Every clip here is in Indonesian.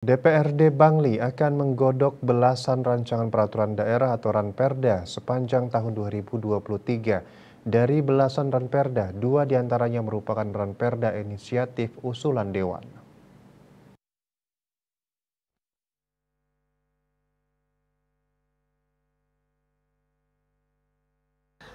DPRD Bangli akan menggodok belasan rancangan peraturan daerah atau Ranperda sepanjang tahun 2023. Dari belasan Ranperda, dua diantaranya merupakan Ranperda inisiatif usulan Dewan.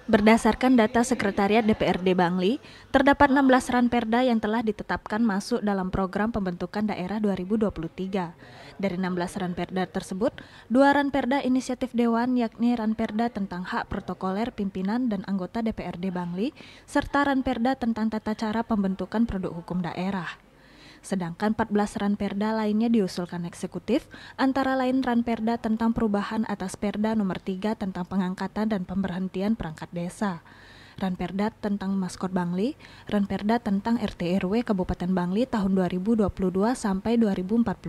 Berdasarkan data Sekretariat DPRD Bangli, terdapat 16 ranperda yang telah ditetapkan masuk dalam program pembentukan daerah 2023. Dari 16 ranperda tersebut, dua ranperda inisiatif Dewan yakni ranperda tentang hak protokoler pimpinan dan anggota DPRD Bangli, serta ranperda tentang tata cara pembentukan produk hukum daerah. Sedangkan 14 ranperda lainnya diusulkan eksekutif, antara lain ranperda tentang perubahan atas perda nomor 3 tentang pengangkatan dan pemberhentian perangkat desa. Ranperda tentang maskot Bangli, Ranperda tentang RT RW Kabupaten Bangli tahun 2022 sampai 2042.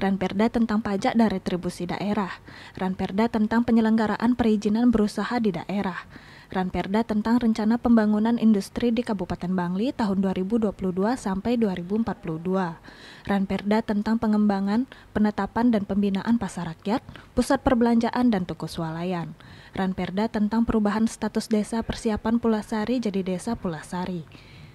Ranperda tentang pajak dan retribusi daerah, Ranperda tentang penyelenggaraan perizinan berusaha di daerah, Ranperda tentang rencana pembangunan industri di Kabupaten Bangli tahun 2022 sampai 2042. Ranperda tentang pengembangan, penetapan dan pembinaan pasar rakyat, pusat perbelanjaan dan toko swalayan. Ranperda tentang perubahan status desa persiapan Pulasari jadi desa Pulasari.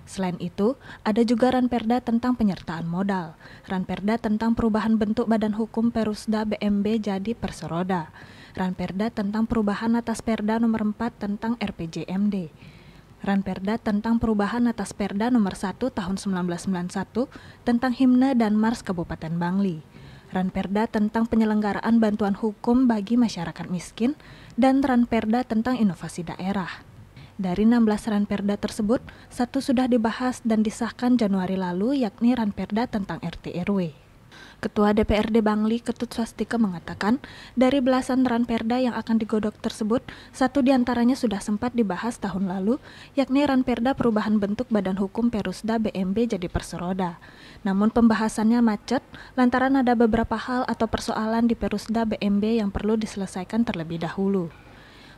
Selain itu, ada juga Ranperda tentang penyertaan modal, Ranperda tentang perubahan bentuk badan hukum Perusda BMB jadi Perseroda, Ranperda tentang perubahan atas Perda nomor 4 tentang RPJMD. Ranperda tentang perubahan atas Perda nomor 1 tahun 1991 tentang himne dan mars Kabupaten Bangli. Ranperda tentang penyelenggaraan bantuan hukum bagi masyarakat miskin dan Ranperda tentang inovasi daerah. Dari 16 ranperda tersebut, satu sudah dibahas dan disahkan Januari lalu yakni ranperda tentang RT RW. Ketua DPRD Bangli Ketut Swastika mengatakan, dari belasan ran perda yang akan digodok tersebut, satu diantaranya sudah sempat dibahas tahun lalu, yakni ran perda perubahan bentuk Badan Hukum Perusda BMB jadi Perseroda. Namun pembahasannya macet lantaran ada beberapa hal atau persoalan di Perusda BMB yang perlu diselesaikan terlebih dahulu.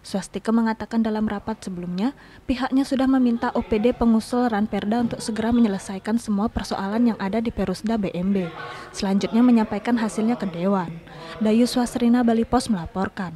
Swastika mengatakan dalam rapat sebelumnya, pihaknya sudah meminta OPD pengusul Ranperda untuk segera menyelesaikan semua persoalan yang ada di Perusda BMB. Selanjutnya menyampaikan hasilnya ke Dewan. Dayu Swasrina Bali Pos melaporkan.